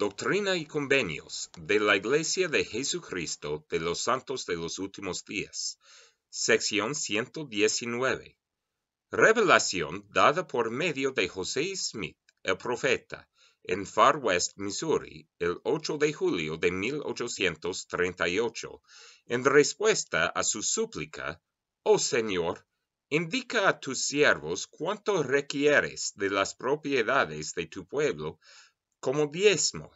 Doctrina y Convenios de la Iglesia de Jesucristo de los Santos de los Últimos Días, sección 119. Revelación dada por medio de José Smith, el profeta, en Far West, Missouri, el 8 de julio de 1838, en respuesta a su súplica, Oh Señor, indica a tus siervos cuánto requieres de las propiedades de tu pueblo como diezmo.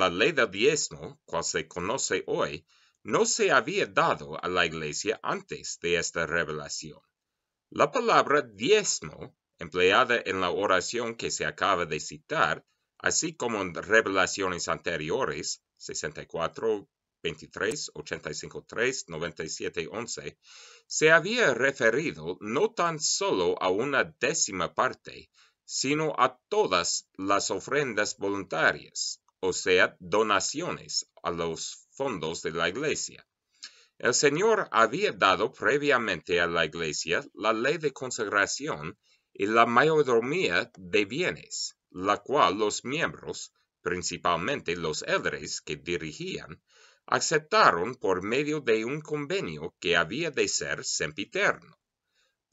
La ley del diezmo, cual se conoce hoy, no se había dado a la Iglesia antes de esta revelación. La palabra diezmo, empleada en la oración que se acaba de citar, así como en revelaciones anteriores, 64, 23, 85, 3, 97, 11, se había referido no tan solo a una décima parte, sino a todas las ofrendas voluntarias, o sea, donaciones a los fondos de la Iglesia. El Señor había dado previamente a la Iglesia la ley de consagración y la mayordomía de bienes, la cual los miembros, principalmente los edres que dirigían, aceptaron por medio de un convenio que había de ser sempiterno.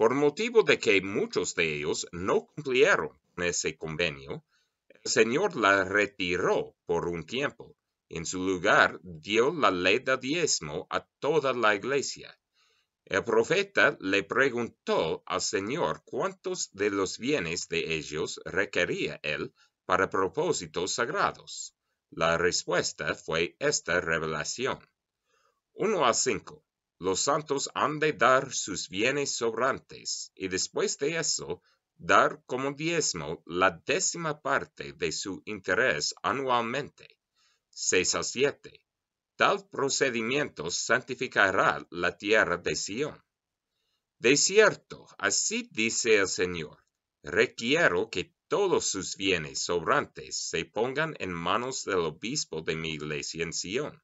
Por motivo de que muchos de ellos no cumplieron ese convenio, el Señor la retiró por un tiempo. En su lugar dio la ley de diezmo a toda la iglesia. El profeta le preguntó al Señor cuántos de los bienes de ellos requería él para propósitos sagrados. La respuesta fue esta revelación. 1 a 5 los santos han de dar sus bienes sobrantes, y después de eso, dar como diezmo la décima parte de su interés anualmente. 6 a 7. Tal procedimiento santificará la tierra de Sión. De cierto, así dice el Señor, requiero que todos sus bienes sobrantes se pongan en manos del obispo de mi iglesia en Sion,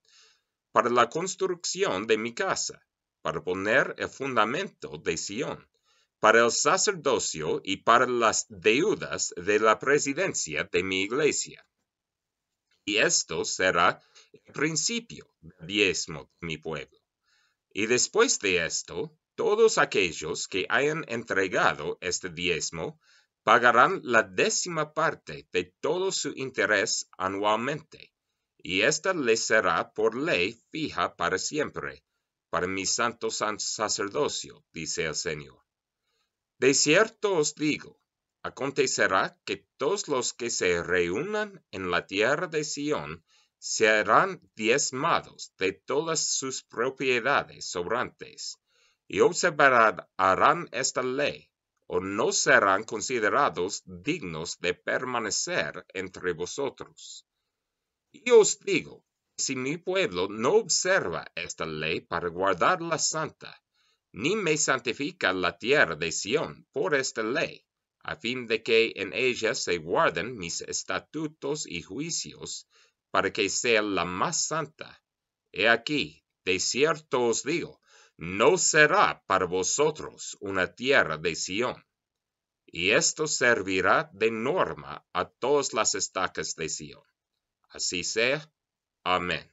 para la construcción de mi casa, para poner el fundamento de Sión, para el sacerdocio y para las deudas de la presidencia de mi iglesia. Y esto será el principio del diezmo de mi pueblo. Y después de esto, todos aquellos que hayan entregado este diezmo pagarán la décima parte de todo su interés anualmente, y esta le será por ley fija para siempre, para mi santo sacerdocio, dice el Señor. De cierto os digo, acontecerá que todos los que se reúnan en la tierra de Sión serán diezmados de todas sus propiedades sobrantes, y observarán esta ley, o no serán considerados dignos de permanecer entre vosotros. Y os digo, si mi pueblo no observa esta ley para guardarla santa, ni me santifica la tierra de Sión por esta ley, a fin de que en ella se guarden mis estatutos y juicios, para que sea la más santa. He aquí, de cierto os digo, no será para vosotros una tierra de Sión. Y esto servirá de norma a todas las estacas de Sión assez sert. Amen.